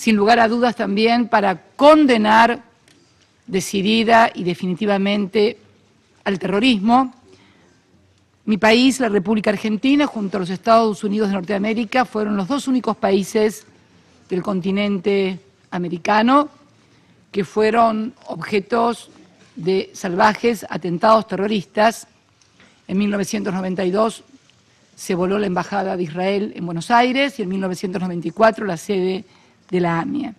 sin lugar a dudas también para condenar decidida y definitivamente al terrorismo. Mi país, la República Argentina, junto a los Estados Unidos de Norteamérica, fueron los dos únicos países del continente americano que fueron objetos de salvajes atentados terroristas. En 1992 se voló la Embajada de Israel en Buenos Aires y en 1994 la sede de la AMIA.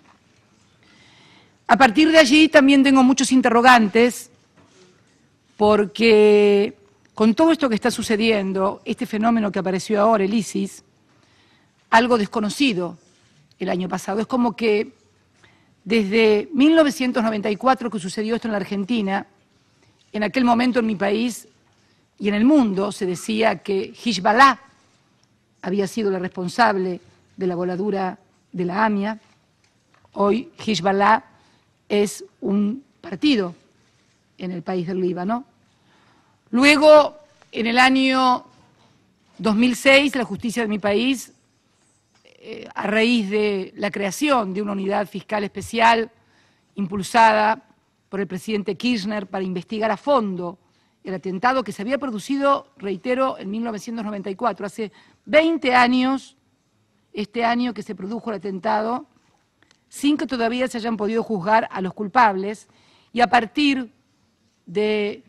A partir de allí también tengo muchos interrogantes porque con todo esto que está sucediendo, este fenómeno que apareció ahora, el ISIS, algo desconocido el año pasado, es como que desde 1994 que sucedió esto en la Argentina, en aquel momento en mi país y en el mundo se decía que Hezbollah había sido la responsable de la voladura de la AMIA, hoy Hezbollah es un partido en el país del Líbano. Luego, en el año 2006, la justicia de mi país, eh, a raíz de la creación de una unidad fiscal especial impulsada por el presidente Kirchner para investigar a fondo el atentado que se había producido, reitero, en 1994, hace 20 años este año que se produjo el atentado, sin que todavía se hayan podido juzgar a los culpables, y a partir de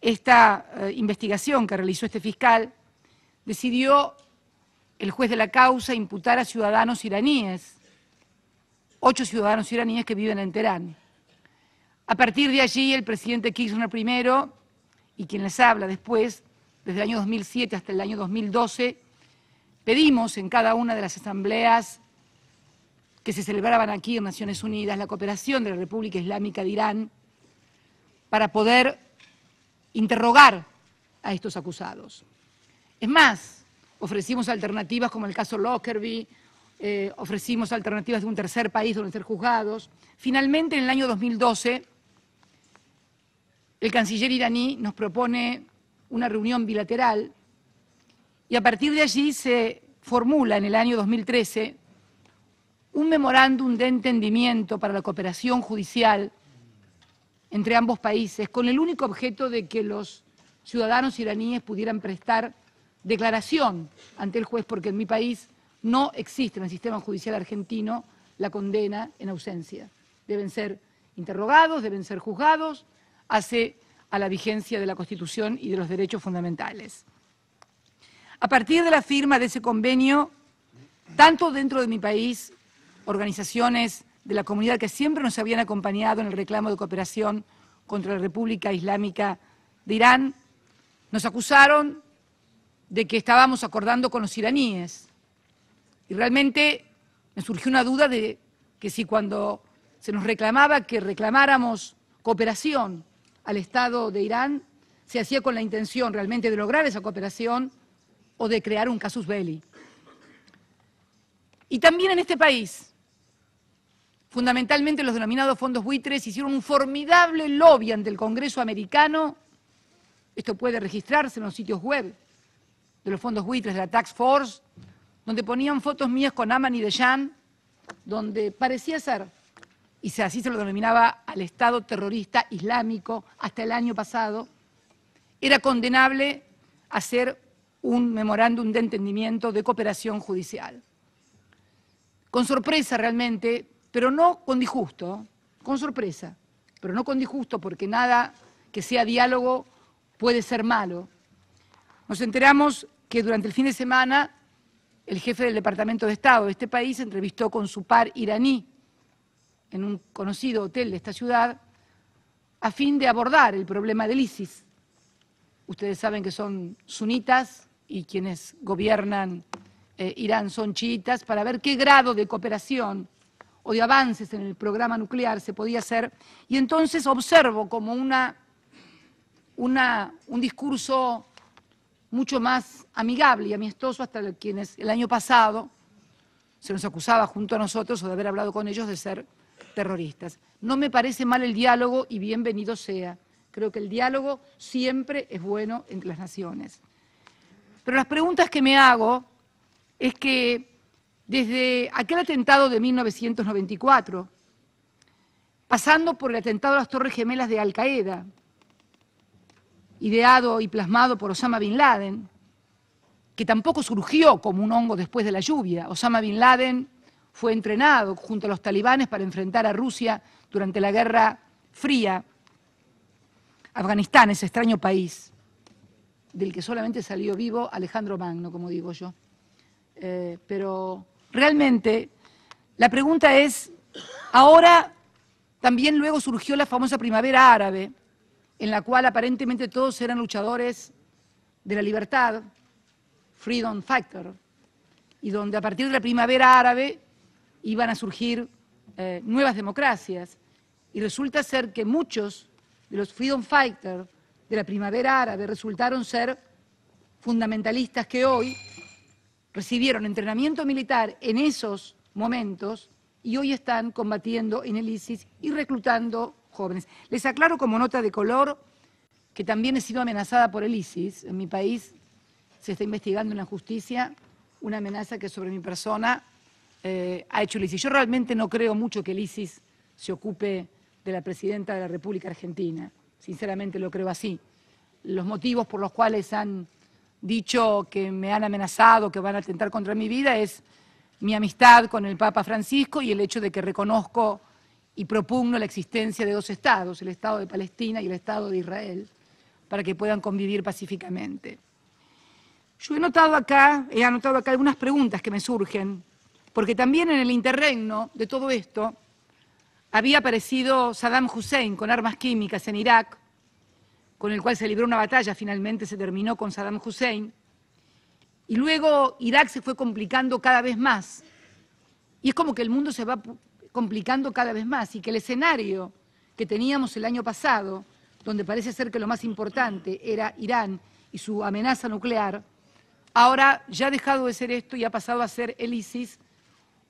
esta eh, investigación que realizó este fiscal, decidió el juez de la causa imputar a ciudadanos iraníes, ocho ciudadanos iraníes que viven en Teherán. A partir de allí, el presidente Kirchner primero y quien les habla después, desde el año 2007 hasta el año 2012, Pedimos en cada una de las asambleas que se celebraban aquí en Naciones Unidas la cooperación de la República Islámica de Irán para poder interrogar a estos acusados. Es más, ofrecimos alternativas como el caso Lockerbie, eh, ofrecimos alternativas de un tercer país donde ser juzgados. Finalmente, en el año 2012, el canciller iraní nos propone una reunión bilateral y a partir de allí se formula en el año 2013 un memorándum de entendimiento para la cooperación judicial entre ambos países, con el único objeto de que los ciudadanos iraníes pudieran prestar declaración ante el juez, porque en mi país no existe en el sistema judicial argentino la condena en ausencia. Deben ser interrogados, deben ser juzgados, hace a la vigencia de la Constitución y de los derechos fundamentales. A partir de la firma de ese convenio, tanto dentro de mi país, organizaciones de la comunidad que siempre nos habían acompañado en el reclamo de cooperación contra la República Islámica de Irán, nos acusaron de que estábamos acordando con los iraníes. Y realmente me surgió una duda de que si cuando se nos reclamaba que reclamáramos cooperación al Estado de Irán, se hacía con la intención realmente de lograr esa cooperación o de crear un casus belli. Y también en este país, fundamentalmente los denominados fondos buitres hicieron un formidable lobby ante el Congreso americano. Esto puede registrarse en los sitios web de los fondos buitres de la Tax Force, donde ponían fotos mías con Aman y Dejan, donde parecía ser, y así se lo denominaba al Estado terrorista islámico hasta el año pasado, era condenable hacer un memorándum de entendimiento de cooperación judicial. Con sorpresa realmente, pero no con disgusto, con sorpresa, pero no con disgusto porque nada que sea diálogo puede ser malo. Nos enteramos que durante el fin de semana el jefe del Departamento de Estado de este país entrevistó con su par iraní en un conocido hotel de esta ciudad a fin de abordar el problema del ISIS. Ustedes saben que son sunitas y quienes gobiernan eh, Irán son chiitas, para ver qué grado de cooperación o de avances en el programa nuclear se podía hacer. Y entonces observo como una, una, un discurso mucho más amigable y amistoso hasta quienes el año pasado se nos acusaba junto a nosotros o de haber hablado con ellos de ser terroristas. No me parece mal el diálogo y bienvenido sea. Creo que el diálogo siempre es bueno entre las naciones. Pero las preguntas que me hago es que desde aquel atentado de 1994, pasando por el atentado a las Torres Gemelas de Al Qaeda, ideado y plasmado por Osama Bin Laden, que tampoco surgió como un hongo después de la lluvia. Osama Bin Laden fue entrenado junto a los talibanes para enfrentar a Rusia durante la Guerra Fría. Afganistán, ese extraño país del que solamente salió vivo Alejandro Magno, como digo yo. Eh, pero realmente la pregunta es, ahora también luego surgió la famosa primavera árabe, en la cual aparentemente todos eran luchadores de la libertad, freedom fighter, y donde a partir de la primavera árabe iban a surgir eh, nuevas democracias. Y resulta ser que muchos de los freedom fighters de la primavera árabe resultaron ser fundamentalistas que hoy recibieron entrenamiento militar en esos momentos y hoy están combatiendo en el ISIS y reclutando jóvenes. Les aclaro como nota de color que también he sido amenazada por el ISIS. En mi país se está investigando en la justicia una amenaza que sobre mi persona eh, ha hecho el ISIS. Yo realmente no creo mucho que el ISIS se ocupe de la presidenta de la República Argentina sinceramente lo creo así. Los motivos por los cuales han dicho que me han amenazado, que van a atentar contra mi vida, es mi amistad con el Papa Francisco y el hecho de que reconozco y propugno la existencia de dos estados, el Estado de Palestina y el Estado de Israel, para que puedan convivir pacíficamente. Yo he notado acá, he anotado acá algunas preguntas que me surgen, porque también en el interregno de todo esto, había aparecido Saddam Hussein con armas químicas en Irak, con el cual se libró una batalla, finalmente se terminó con Saddam Hussein, y luego Irak se fue complicando cada vez más. Y es como que el mundo se va complicando cada vez más y que el escenario que teníamos el año pasado, donde parece ser que lo más importante era Irán y su amenaza nuclear, ahora ya ha dejado de ser esto y ha pasado a ser el ISIS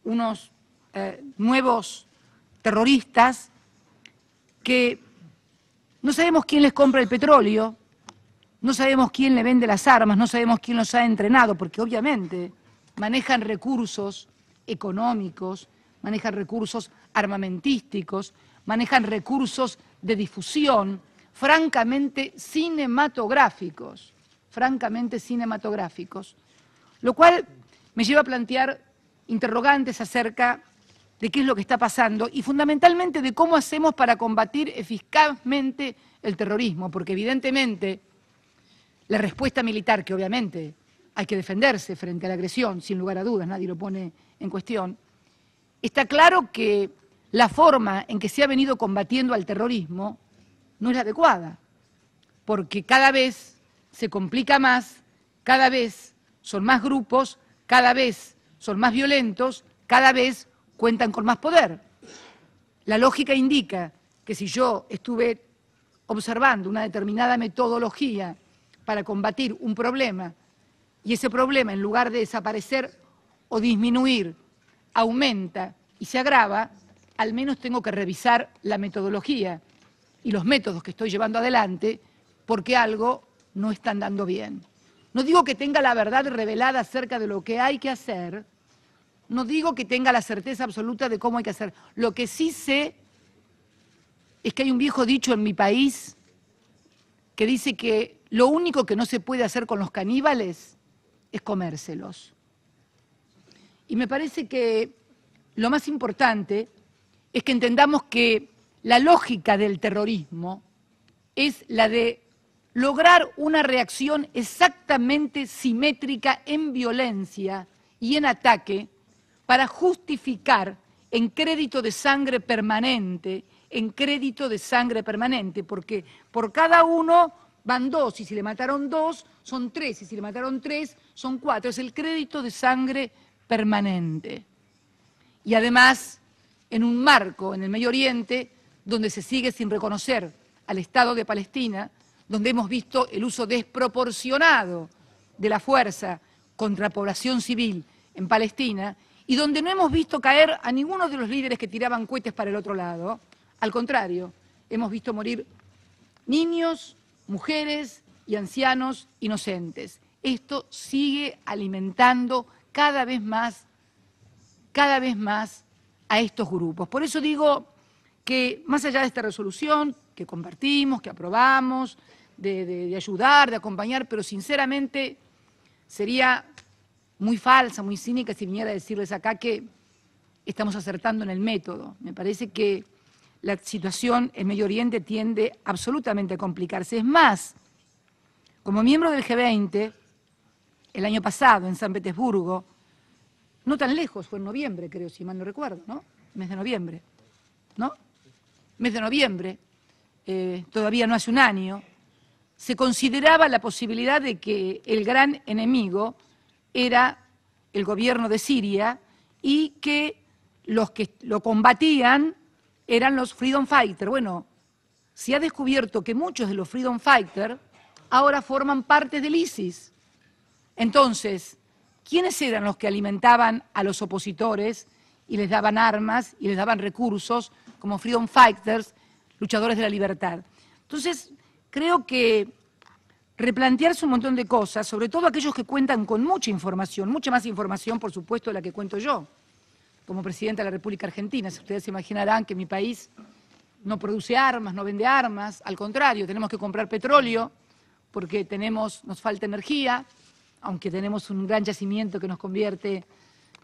unos eh, nuevos terroristas que no sabemos quién les compra el petróleo, no sabemos quién le vende las armas, no sabemos quién los ha entrenado, porque obviamente manejan recursos económicos, manejan recursos armamentísticos, manejan recursos de difusión, francamente cinematográficos, francamente cinematográficos. Lo cual me lleva a plantear interrogantes acerca de qué es lo que está pasando y fundamentalmente de cómo hacemos para combatir eficazmente el terrorismo, porque evidentemente la respuesta militar, que obviamente hay que defenderse frente a la agresión, sin lugar a dudas, nadie lo pone en cuestión, está claro que la forma en que se ha venido combatiendo al terrorismo no es adecuada, porque cada vez se complica más, cada vez son más grupos, cada vez son más violentos, cada vez cuentan con más poder. La lógica indica que si yo estuve observando una determinada metodología para combatir un problema y ese problema en lugar de desaparecer o disminuir aumenta y se agrava, al menos tengo que revisar la metodología y los métodos que estoy llevando adelante porque algo no está andando bien. No digo que tenga la verdad revelada acerca de lo que hay que hacer, no digo que tenga la certeza absoluta de cómo hay que hacer. Lo que sí sé es que hay un viejo dicho en mi país que dice que lo único que no se puede hacer con los caníbales es comérselos. Y me parece que lo más importante es que entendamos que la lógica del terrorismo es la de lograr una reacción exactamente simétrica en violencia y en ataque para justificar en crédito de sangre permanente, en crédito de sangre permanente, porque por cada uno van dos, y si le mataron dos, son tres, y si le mataron tres, son cuatro. Es el crédito de sangre permanente. Y además, en un marco en el Medio Oriente, donde se sigue sin reconocer al Estado de Palestina, donde hemos visto el uso desproporcionado de la fuerza contra población civil en Palestina, y donde no hemos visto caer a ninguno de los líderes que tiraban cohetes para el otro lado. Al contrario, hemos visto morir niños, mujeres y ancianos inocentes. Esto sigue alimentando cada vez más, cada vez más a estos grupos. Por eso digo que más allá de esta resolución que compartimos, que aprobamos, de, de ayudar, de acompañar, pero sinceramente sería muy falsa, muy cínica si viniera a decirles acá que estamos acertando en el método. Me parece que la situación en Medio Oriente tiende absolutamente a complicarse. Es más, como miembro del G20, el año pasado en San Petersburgo, no tan lejos, fue en noviembre, creo, si mal no recuerdo, ¿no? Mes de noviembre, ¿no? Mes de noviembre, eh, todavía no hace un año, se consideraba la posibilidad de que el gran enemigo era el gobierno de Siria y que los que lo combatían eran los Freedom Fighters. Bueno, se ha descubierto que muchos de los Freedom Fighters ahora forman parte del ISIS. Entonces, ¿quiénes eran los que alimentaban a los opositores y les daban armas y les daban recursos como Freedom Fighters, luchadores de la libertad? Entonces, creo que replantearse un montón de cosas, sobre todo aquellos que cuentan con mucha información, mucha más información, por supuesto, de la que cuento yo, como presidenta de la República Argentina. Si ustedes se imaginarán que mi país no produce armas, no vende armas, al contrario, tenemos que comprar petróleo porque tenemos, nos falta energía, aunque tenemos un gran yacimiento que nos convierte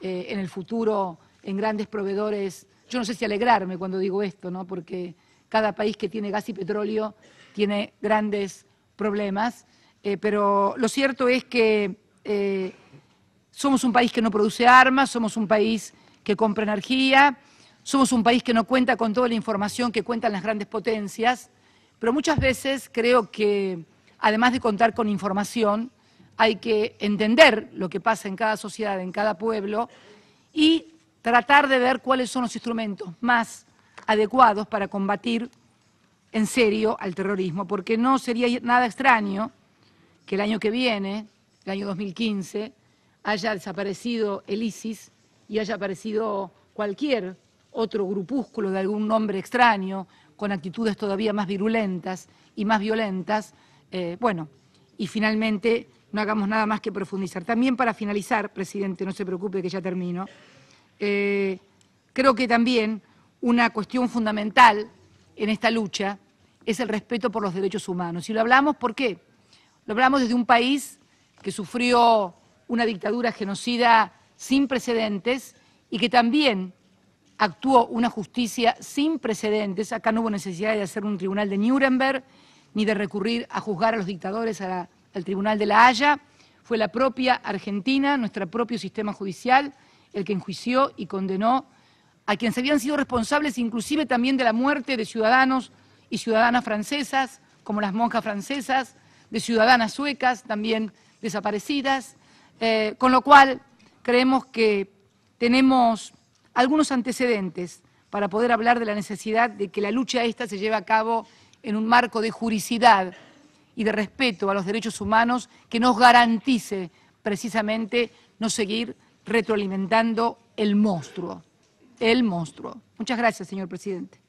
eh, en el futuro en grandes proveedores. Yo no sé si alegrarme cuando digo esto, ¿no? porque cada país que tiene gas y petróleo tiene grandes problemas, eh, pero lo cierto es que eh, somos un país que no produce armas, somos un país que compra energía, somos un país que no cuenta con toda la información que cuentan las grandes potencias, pero muchas veces creo que además de contar con información, hay que entender lo que pasa en cada sociedad, en cada pueblo, y tratar de ver cuáles son los instrumentos más adecuados para combatir en serio al terrorismo, porque no sería nada extraño que el año que viene, el año 2015, haya desaparecido el ISIS y haya aparecido cualquier otro grupúsculo de algún nombre extraño, con actitudes todavía más virulentas y más violentas. Eh, bueno, y finalmente no hagamos nada más que profundizar. También para finalizar, presidente, no se preocupe que ya termino, eh, creo que también una cuestión fundamental en esta lucha es el respeto por los derechos humanos. Y lo hablamos, ¿por qué? Lo hablamos desde un país que sufrió una dictadura genocida sin precedentes y que también actuó una justicia sin precedentes. Acá no hubo necesidad de hacer un tribunal de Nuremberg ni de recurrir a juzgar a los dictadores al tribunal de La Haya. Fue la propia Argentina, nuestro propio sistema judicial, el que enjuició y condenó a quienes habían sido responsables inclusive también de la muerte de ciudadanos y ciudadanas francesas, como las monjas francesas, de ciudadanas suecas también desaparecidas, eh, con lo cual creemos que tenemos algunos antecedentes para poder hablar de la necesidad de que la lucha esta se lleve a cabo en un marco de juricidad y de respeto a los derechos humanos que nos garantice precisamente no seguir retroalimentando el monstruo el monstruo. Muchas gracias, señor presidente.